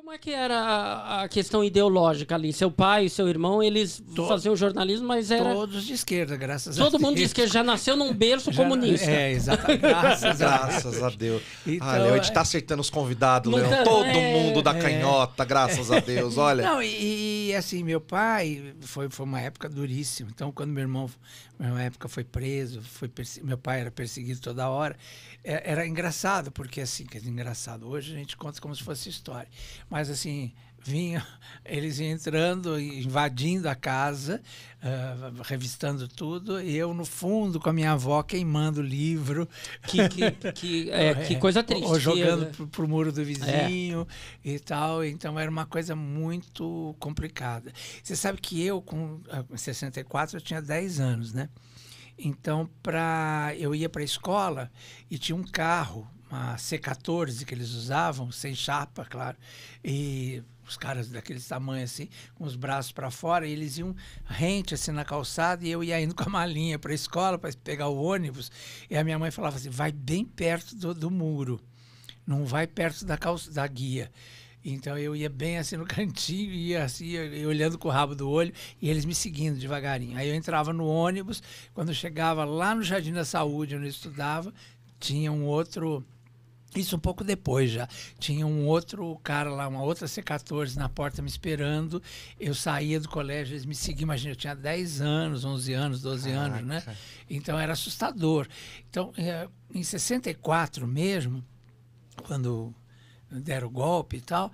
Como é que era a questão ideológica ali? Seu pai e seu irmão, eles Todo, faziam jornalismo, mas era... Todos de esquerda, graças Todo a Deus. Todo mundo de esquerda, já nasceu num berço já, comunista. É, exatamente. Graças, a Deus. Então, ah, a gente é- tá acertando os convidados, Leon. Tá- Todo é, mundo da é. canhota, é, graças a Deus, olha. Não, e, e, assim, meu pai, foi, foi uma época duríssima. Então, quando meu irmão, na época, foi preso, foi meu pai era perseguido toda hora, é, era engraçado, porque assim, que é engraçado, hoje a gente conta como se fosse história mas assim, vinha eles entrando, invadindo a casa, uh, revistando tudo, e eu no fundo com a minha avó queimando o livro. Que, que, que, é, que é, coisa triste. Ou jogando né? pro, pro muro do vizinho é. e tal. Então era uma coisa muito complicada. Você sabe que eu, com 64, ah, eu tinha 10 anos, né? Então, pra, eu ia para a escola e tinha um carro, uma C14 que eles usavam, sem chapa, claro, e os caras daqueles tamanhos assim, com os braços para fora, e eles iam rente assim na calçada e eu ia indo com a malinha para a escola para pegar o ônibus. E a minha mãe falava assim: vai bem perto do, do muro, não vai perto da, calça, da guia. Então eu ia bem assim no cantinho, ia assim, ia, olhando com o rabo do olho e eles me seguindo devagarinho. Aí eu entrava no ônibus, quando chegava lá no Jardim da Saúde, onde eu estudava, tinha um outro. Isso um pouco depois já. Tinha um outro cara lá, uma outra C14 na porta me esperando. Eu saía do colégio, eles me seguiam. Imagina, eu tinha 10 anos, 11 anos, 12 Caraca. anos, né? Então era assustador. Então, eh, em 64 mesmo, quando deram golpe e tal, uh,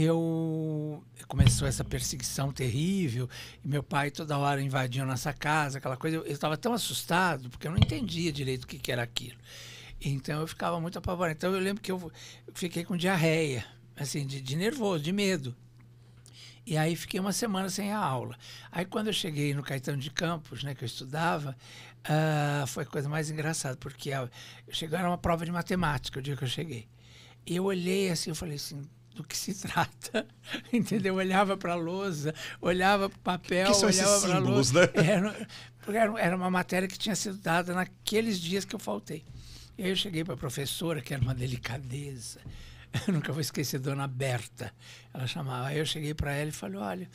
eu começou essa perseguição terrível. meu pai toda hora invadiu nossa casa, aquela coisa. Eu estava tão assustado porque eu não entendia direito o que, que era aquilo. Então eu ficava muito apavorado. Então eu lembro que eu fiquei com diarreia, assim, de, de nervoso, de medo. E aí fiquei uma semana sem a aula. Aí quando eu cheguei no Caetano de Campos, né, que eu estudava, uh, foi a coisa mais engraçada, porque eu cheguei, era uma prova de matemática o dia que eu cheguei eu olhei assim, eu falei assim, do que se trata, entendeu? Olhava para a lousa, olhava para o papel, que olhava esses símbolos lousa. Né? É, era, era uma matéria que tinha sido dada naqueles dias que eu faltei. E aí eu cheguei para a professora, que era uma delicadeza. Eu nunca vou esquecer, Dona Berta. Ela chamava. Aí eu cheguei para ela e falei: olha,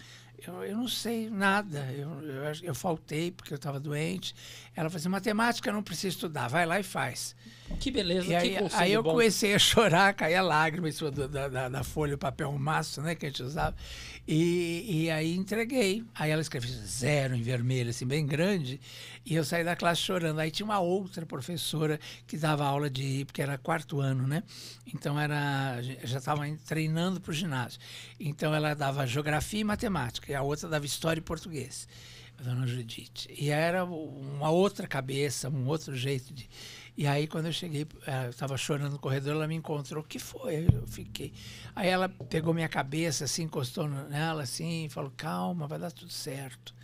eu, eu não sei nada. Eu, eu, eu faltei porque eu estava doente. Ela falou assim: matemática não precisa estudar, vai lá e faz. Que beleza, e aí, que aí eu bom. comecei a chorar, caía lágrima em cima da, da, da, folha, o papel maço, né, que a gente usava. E, e aí entreguei. Aí ela escreveu zero em vermelho, assim, bem grande. E eu saí da classe chorando. Aí tinha uma outra professora que dava aula de. porque era quarto ano, né? Então era. já estava treinando para o ginásio. Então ela dava geografia e matemática. E a outra dava história e português. A dona Judite. E era uma outra cabeça, um outro jeito de. E aí, quando eu cheguei, ela estava chorando no corredor, ela me encontrou. O que foi? Eu fiquei. Aí ela pegou minha cabeça, assim, encostou nela, assim, e falou: calma, vai dar tudo certo.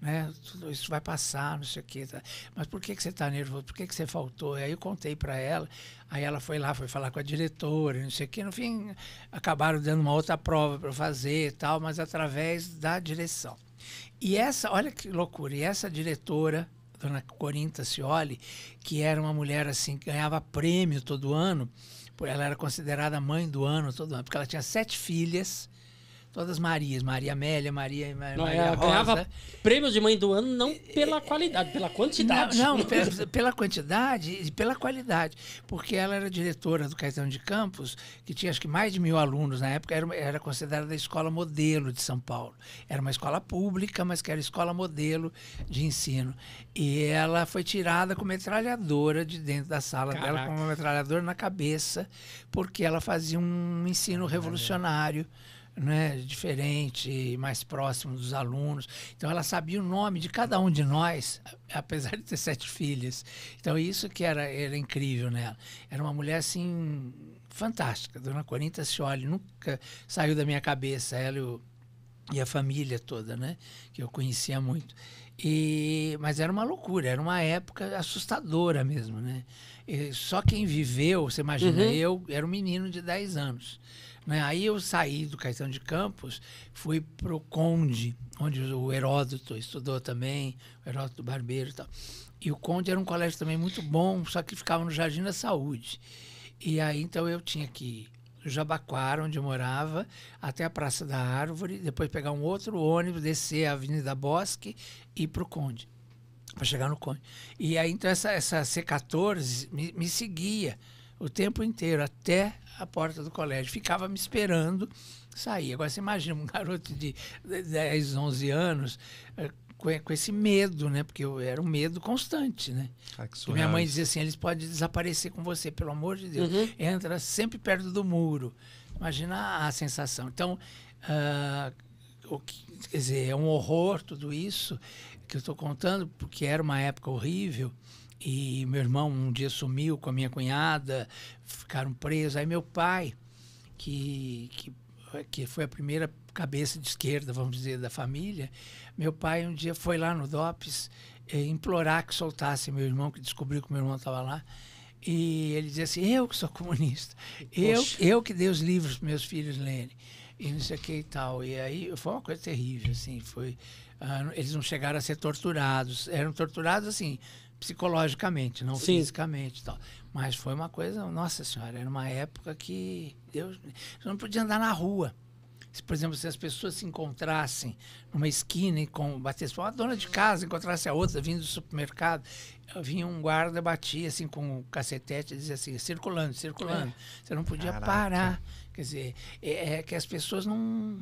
Né? Tudo isso vai passar, não sei o quê. Tá? Mas por que, que você está nervoso? Por que, que você faltou? E aí eu contei para ela. Aí ela foi lá, foi falar com a diretora, não sei o quê. No fim, acabaram dando uma outra prova para fazer e tal, mas através da direção. E essa, olha que loucura, e essa diretora dona Corinta Cioli, que era uma mulher assim, que ganhava prêmio todo ano, ela era considerada mãe do ano todo ano, porque ela tinha sete filhas, todas Marias, Maria Amélia, Maria, Maria não, ela é, Rosa. ganhava prêmio de mãe do ano não pela qualidade, pela quantidade. Não, não pela, pela quantidade e pela qualidade, porque ela era diretora do Caetano de Campos, que tinha acho que mais de mil alunos na época, era, era considerada a escola modelo de São Paulo. Era uma escola pública, mas que era escola modelo de ensino. E ela foi tirada com metralhadora de dentro da sala Caraca. dela, com uma metralhadora na cabeça, porque ela fazia um ensino revolucionário né, diferente, mais próximo dos alunos. Então, ela sabia o nome de cada um de nós, apesar de ter sete filhas. Então, isso que era, era incrível nela. Era uma mulher, assim, fantástica. Dona Corinta Scioli nunca saiu da minha cabeça. Ela e o e a família toda, né? Que eu conhecia muito. E, mas era uma loucura, era uma época assustadora mesmo, né? E só quem viveu, você imagina, uhum. eu era um menino de 10 anos. Né? Aí eu saí do Caetano de Campos, fui pro Conde, onde o Heródoto estudou também, o Heródoto Barbeiro e tal. E o Conde era um colégio também muito bom, só que ficava no Jardim da Saúde. E aí então eu tinha que Jabaquara, onde eu morava, até a Praça da Árvore, depois pegar um outro ônibus, descer a Avenida Bosque e ir para o Conde, para chegar no Conde. E aí, então, essa, essa C14 me, me seguia o tempo inteiro, até a porta do colégio. Ficava me esperando sair. Agora, você imagina um garoto de 10, 11 anos eh, com, com esse medo, né? Porque eu era um medo constante, né? Ah, minha mãe dizia assim, eles podem desaparecer com você, pelo amor de Deus. Uhum. Entra sempre perto do muro. Imagina a sensação. Então, uh, o que, quer dizer, é um horror tudo isso que eu estou contando, porque era uma época horrível. E meu irmão um dia sumiu com a minha cunhada, ficaram presos. Aí meu pai, que, que, que foi a primeira cabeça de esquerda, vamos dizer, da família, meu pai um dia foi lá no DOPS eh, implorar que soltasse meu irmão, que descobriu que meu irmão estava lá. E ele dizia assim: Eu que sou comunista, eu, eu que dei os livros para meus filhos lerem, e não sei o que e tal. E aí foi uma coisa terrível, assim, foi. Uh, eles não chegaram a ser torturados, eram torturados assim, psicologicamente, não Sim. fisicamente tal. Mas foi uma coisa, nossa senhora, era uma época que Deus, eu não podia andar na rua se, por exemplo, se as pessoas se encontrassem numa esquina e com, batesse uma dona de casa, encontrasse a outra vindo do supermercado, vinha um guarda, batia assim com o um cacetete e dizia assim, circulando, circulando. É. Você não podia Caraca. parar. Quer dizer, é, é, que as pessoas não, não,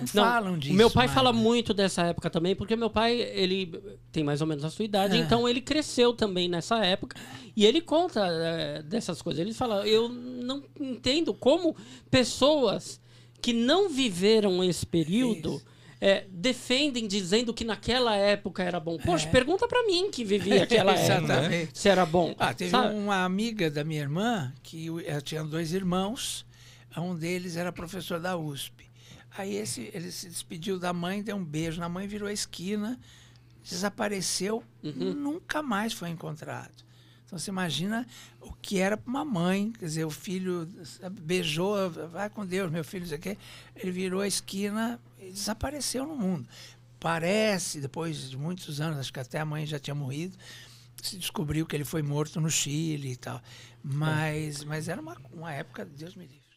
não falam disso. Meu pai fala né? muito dessa época também, porque meu pai, ele tem mais ou menos a sua idade, é. então ele cresceu também nessa época. E ele conta é, dessas coisas. Ele fala, eu não entendo como pessoas que não viveram esse período. É, defendem dizendo que naquela época era bom. Poxa, é. pergunta para mim que vivia aquela época se era bom. Ah, teve Sabe? uma amiga da minha irmã que ela eh, tinha dois irmãos, um deles era professor da USP. Aí esse, ele se despediu da mãe, deu um beijo na mãe, virou a esquina, desapareceu, uhum. nunca mais foi encontrado. Então você imagina o que era para uma mãe, quer dizer, o filho beijou, vai com Deus, meu filho, isso aqui, ele virou a esquina e desapareceu no mundo. Parece, depois de muitos anos, acho que até a mãe já tinha morrido, se descobriu que ele foi morto no Chile e tal. Mas, mas era uma, uma época, Deus me livre.